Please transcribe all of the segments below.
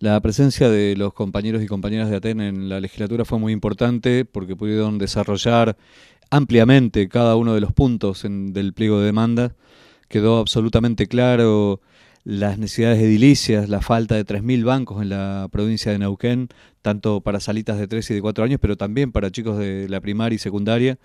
La presencia de los compañeros y compañeras de Aten en la legislatura fue muy importante porque pudieron desarrollar ampliamente cada uno de los puntos del pliego de demanda. Quedó absolutamente claro las necesidades edilicias, la falta de 3.000 bancos en la provincia de Neuquén, tanto para salitas de 3 y de 4 años, pero también para chicos de la primaria y secundaria,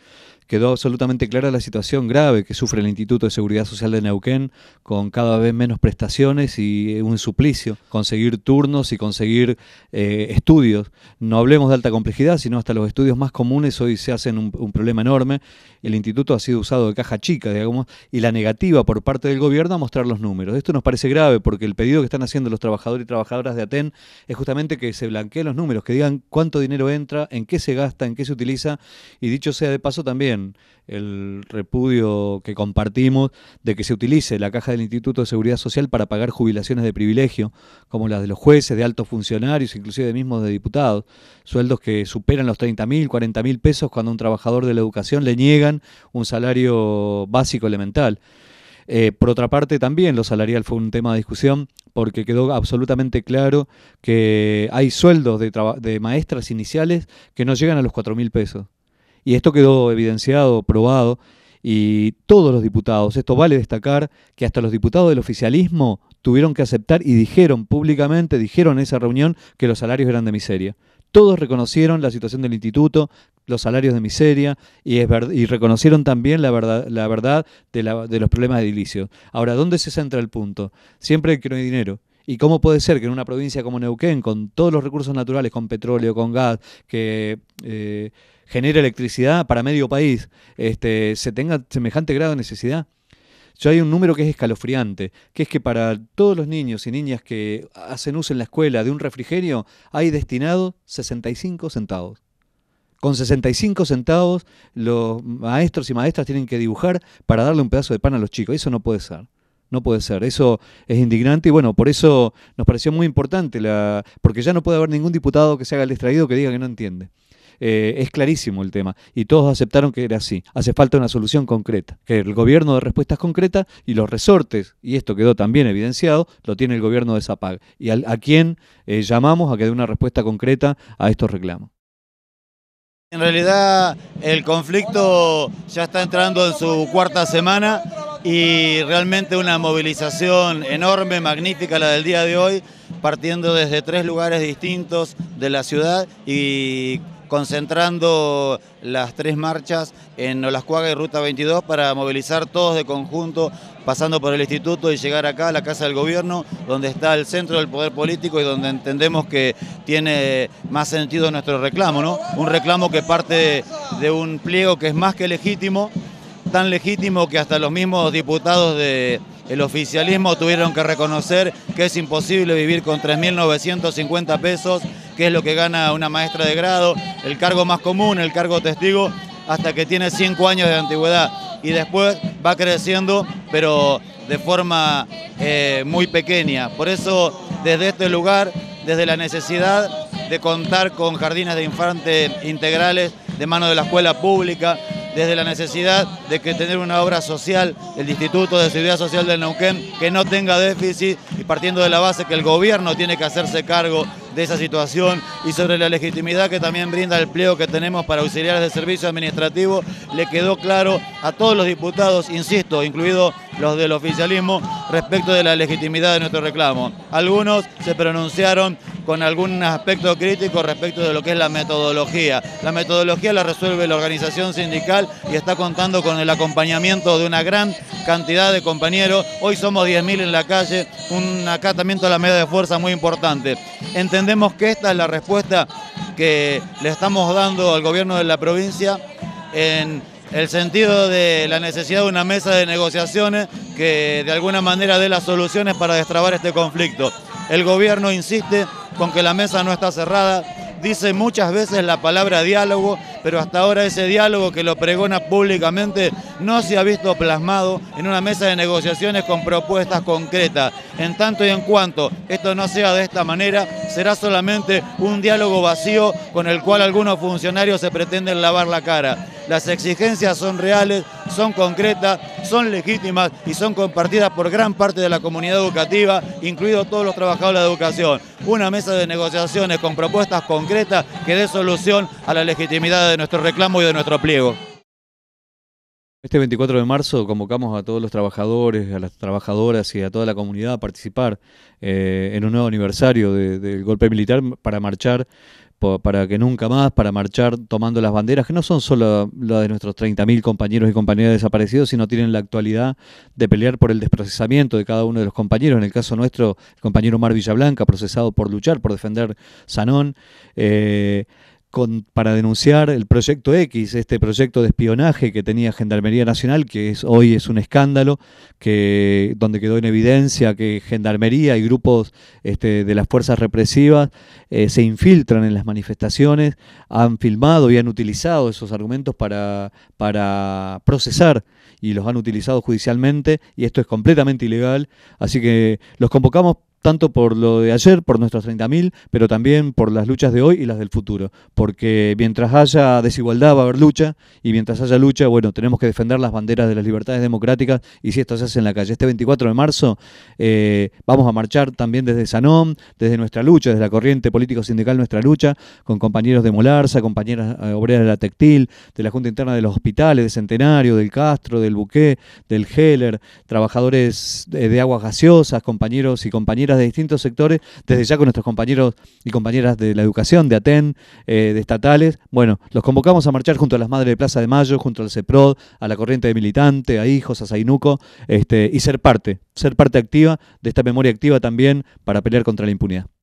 quedó absolutamente clara la situación grave que sufre el Instituto de Seguridad Social de Neuquén, con cada vez menos prestaciones y eh, un suplicio, conseguir turnos y conseguir eh, estudios. No hablemos de alta complejidad, sino hasta los estudios más comunes hoy se hacen un, un problema enorme. El instituto ha sido usado de caja chica, digamos, y la negativa por parte del gobierno a mostrar los números. Esto nos parece grave porque el pedido que están haciendo los trabajadores y trabajadoras de ATEN es justamente que se blanqueen los números números, que digan cuánto dinero entra, en qué se gasta, en qué se utiliza, y dicho sea de paso también el repudio que compartimos de que se utilice la caja del Instituto de Seguridad Social para pagar jubilaciones de privilegio, como las de los jueces, de altos funcionarios, inclusive de mismos de diputados, sueldos que superan los 30 mil, 40 mil pesos cuando a un trabajador de la educación le niegan un salario básico elemental. Eh, por otra parte, también lo salarial fue un tema de discusión porque quedó absolutamente claro que hay sueldos de, maestras iniciales que no llegan a los 4.000 mil pesos. Y esto quedó evidenciado, probado, y todos los diputados, esto vale destacar, que hasta los diputados del oficialismo tuvieron que aceptar y dijeron públicamente, dijeron en esa reunión que los salarios eran de miseria. Todos reconocieron la situación del instituto, los salarios de miseria y, reconocieron también la verdad, la verdad de, los problemas de edilicio. Ahora, ¿dónde se centra el punto? Siempre que no hay dinero. ¿Y cómo puede ser que en una provincia como Neuquén, con todos los recursos naturales, con petróleo, con gas, que eh, genera electricidad para medio país, este, se tenga semejante grado de necesidad? Yo hay un número que es escalofriante, que es que para todos los niños y niñas que hacen uso en la escuela de un refrigerio, hay destinado 65 centavos. Con 65 centavos los maestros y maestras tienen que dibujar para darle un pedazo de pan a los chicos. Eso no puede ser. No puede ser, eso es indignante y bueno, por eso nos pareció muy importante, la... porque ya no puede haber ningún diputado que se haga el distraído que diga que no entiende. Eh, es clarísimo el tema y todos aceptaron que era así. Hace falta una solución concreta, que el gobierno de respuestas concretas y los resortes, y esto quedó también evidenciado, lo tiene el gobierno de Zapag. ¿Y a, quien quién eh, llamamos a que dé una respuesta concreta a estos reclamos? En realidad el conflicto ya está entrando en su cuarta semana y realmente una movilización enorme, magnífica la del día de hoy, partiendo desde tres lugares distintos de la ciudad y concentrando las tres marchas en Olascuaga y Ruta 22 para movilizar todos de conjunto, pasando por el instituto y llegar acá a la Casa del Gobierno, donde está el centro del poder político y donde entendemos que tiene más sentido nuestro reclamo, ¿no? Un reclamo que parte de un pliego que es más que legítimo, tan legítimo que hasta los mismos diputados de, el oficialismo tuvieron que reconocer que es imposible vivir con 3.950 pesos qué es lo que gana una maestra de grado, el cargo más común, el cargo testigo, hasta que tiene 5 años de antigüedad. Y después va creciendo, pero de forma eh, muy pequeña. Por eso, desde este lugar, desde la necesidad de contar con jardines de infantes integrales de mano de la escuela pública, desde la necesidad de que tener una obra social, el Instituto de Seguridad Social del Neuquén, que no tenga déficit y partiendo de la base que el gobierno tiene que hacerse cargo de esa situación y sobre la legitimidad que también brinda el pliego que tenemos para auxiliares de servicio administrativo, le quedó claro a todos los diputados, insisto, incluidos los del oficialismo, respecto de la legitimidad de nuestro reclamo. Algunos se pronunciaron con algún aspecto crítico respecto de lo que es la metodología. La metodología la resuelve la organización sindical y está contando con el acompañamiento de una gran cantidad de compañeros. Hoy somos 10.000 en la calle, un acatamiento a la medida de fuerza muy importante. Entendemos que esta es la respuesta que le estamos dando al gobierno de la provincia en el sentido de la necesidad de una mesa de negociaciones que de alguna manera dé las soluciones para destrabar este conflicto. El gobierno insiste con que la mesa no está cerrada, dice muchas veces la palabra diálogo, pero hasta ahora ese diálogo que lo pregona públicamente no se ha visto plasmado en una mesa de negociaciones con propuestas concretas. En tanto y en cuanto esto no sea de esta manera, será solamente un diálogo vacío con el cual algunos funcionarios se pretenden lavar la cara. Las exigencias son reales, son concretas, son legítimas y son compartidas por gran parte de la comunidad educativa, incluidos todos los trabajadores de la educación. Una mesa de negociaciones con propuestas concretas que dé solución a la legitimidad de nuestro reclamo y de nuestro pliego. Este 24 de marzo convocamos a todos los trabajadores, a las trabajadoras y a toda la comunidad a participar eh, en un nuevo aniversario del golpe militar para marchar, para que nunca más, para marchar tomando las banderas, que no son solo las de nuestros 30.000 compañeros y compañeras desaparecidos, sino tienen la actualidad de pelear por el desprocesamiento de cada uno de los compañeros. En el caso nuestro, el compañero Mar Villablanca, procesado por luchar, por defender Sanón. Eh, para denunciar el proyecto X, este proyecto de espionaje que tenía Gendarmería Nacional, que es, hoy es un escándalo, que, donde quedó en evidencia que Gendarmería y grupos este, de las fuerzas represivas eh, se infiltran en las manifestaciones, han filmado y han utilizado esos argumentos para procesar y los han utilizado judicialmente y esto es completamente ilegal. Así que los convocamos tanto por lo de ayer, por nuestros 30.000, pero también por las luchas de hoy y las del futuro. Porque mientras haya desigualdad va a haber lucha, y mientras haya lucha, bueno, tenemos que defender las banderas de las libertades democráticas, y si esto se hace en la calle. Este 24 de marzo eh, vamos a marchar también desde Sanón, desde nuestra lucha, desde la corriente político-sindical Nuestra Lucha, con compañeros de Molarza, compañeras eh, obreras de la Textil, de la Junta Interna de los Hospitales, de Centenario, del Castro, del Buqué, del Heller, trabajadores eh, de aguas gaseosas, compañeros y compañeras de distintos sectores, desde ya con nuestros compañeros y compañeras de la educación, de ATEN, eh, de estatales. Bueno, los convocamos a marchar junto a las Madres de Plaza de Mayo, junto al CEPROD, a la Corriente de Militante, a Hijos, a Zainuco, este, y ser parte, ser parte activa de esta memoria activa también para pelear contra la impunidad.